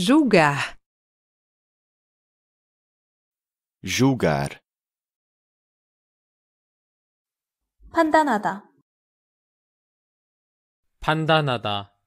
Jogar. julgar, 판단하다. 판단하다.